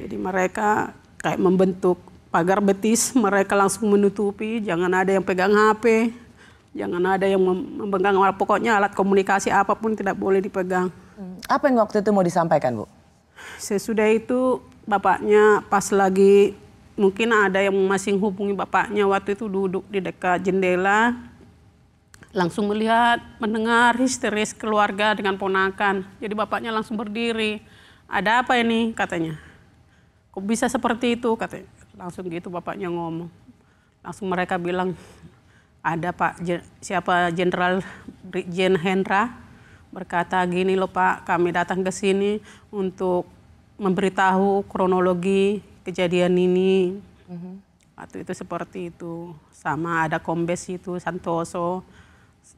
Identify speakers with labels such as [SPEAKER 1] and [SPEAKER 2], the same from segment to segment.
[SPEAKER 1] Jadi mereka kayak membentuk pagar betis, mereka langsung menutupi, jangan ada yang pegang HP, jangan ada yang memegang alat pokoknya alat komunikasi apapun tidak boleh dipegang. Hmm, apa yang waktu itu mau disampaikan, Bu? Sesudah itu bapaknya pas lagi mungkin ada yang masih hubungi bapaknya waktu itu duduk di dekat jendela langsung melihat mendengar histeris keluarga dengan ponakan. Jadi bapaknya langsung berdiri. Ada apa ini katanya? kok bisa seperti itu katanya langsung gitu bapaknya ngomong langsung mereka bilang ada Pak siapa Jenderal Brigjen Hendra berkata gini loh Pak kami datang ke sini untuk memberitahu kronologi kejadian ini mm-hmm. itu seperti itu sama ada Kombes itu Santoso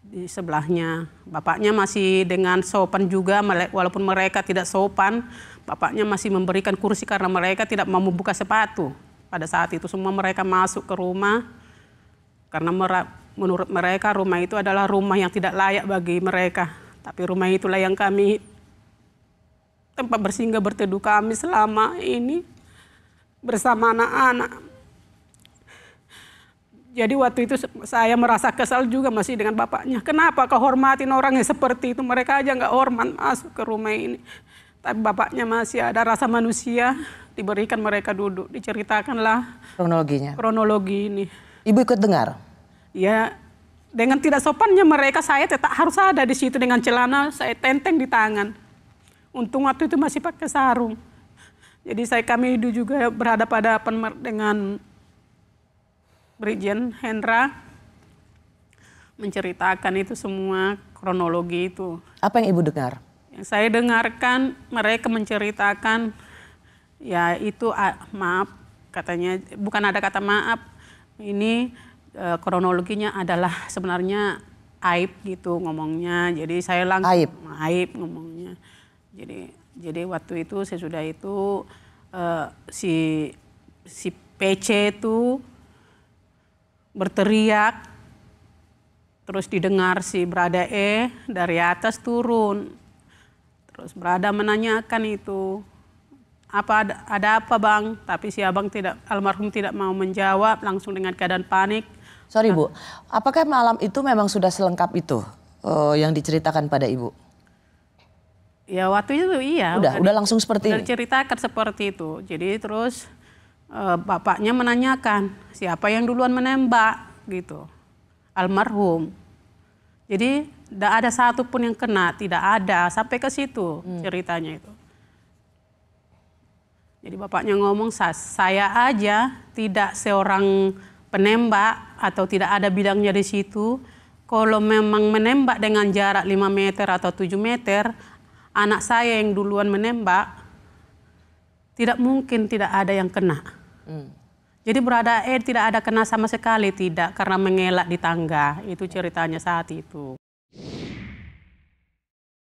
[SPEAKER 1] di sebelahnya. Bapaknya masih dengan sopan juga, walaupun mereka tidak sopan, bapaknya masih memberikan kursi karena mereka tidak mau membuka sepatu. Pada saat itu semua mereka masuk ke rumah, karena menurut mereka rumah itu adalah rumah yang tidak layak bagi mereka. Tapi rumah itulah yang kami tempat bersinggah berteduh kami selama ini bersama anak-anak. Jadi waktu itu saya merasa kesal juga masih dengan bapaknya. Kenapa kau hormatin orang yang seperti itu? Mereka aja nggak hormat masuk ke rumah ini. Tapi bapaknya masih ada rasa manusia, diberikan mereka duduk, diceritakanlah. Kronologinya? Kronologi ini. Ibu ikut dengar? Ya, dengan tidak sopannya mereka, saya tetap harus ada di situ dengan celana, saya tenteng di tangan. Untung waktu itu masih pakai sarung. Jadi saya kami juga berada pada dengan Brigjen Hendra menceritakan itu semua kronologi itu. Apa yang Ibu dengar? Yang saya dengarkan mereka menceritakan ya itu maaf katanya bukan ada kata maaf ini e, kronologinya adalah sebenarnya aib gitu ngomongnya. Jadi saya langsung aib, aib ngomongnya. Jadi jadi waktu itu sesudah itu e, si si PC itu berteriak, terus didengar si Berada E dari atas turun. Terus Berada menanyakan itu, apa ada, ada apa bang? Tapi si abang tidak almarhum tidak mau menjawab langsung dengan keadaan panik. Sorry bu, apakah malam itu memang sudah selengkap itu uh, yang diceritakan pada ibu? Ya waktu itu iya. Udah, udah, langsung seperti udah ini. Diceritakan seperti itu. Jadi terus Eh, bapaknya menanyakan siapa yang duluan menembak gitu almarhum jadi tidak ada satupun yang kena tidak ada sampai ke situ hmm. ceritanya itu jadi bapaknya ngomong saya aja tidak seorang penembak atau tidak ada bidangnya di situ kalau memang menembak dengan jarak 5 meter atau 7 meter anak saya yang duluan menembak tidak mungkin tidak ada yang kena. Hmm. Jadi berada E tidak ada kena sama sekali tidak karena mengelak di tangga. Itu ceritanya saat itu.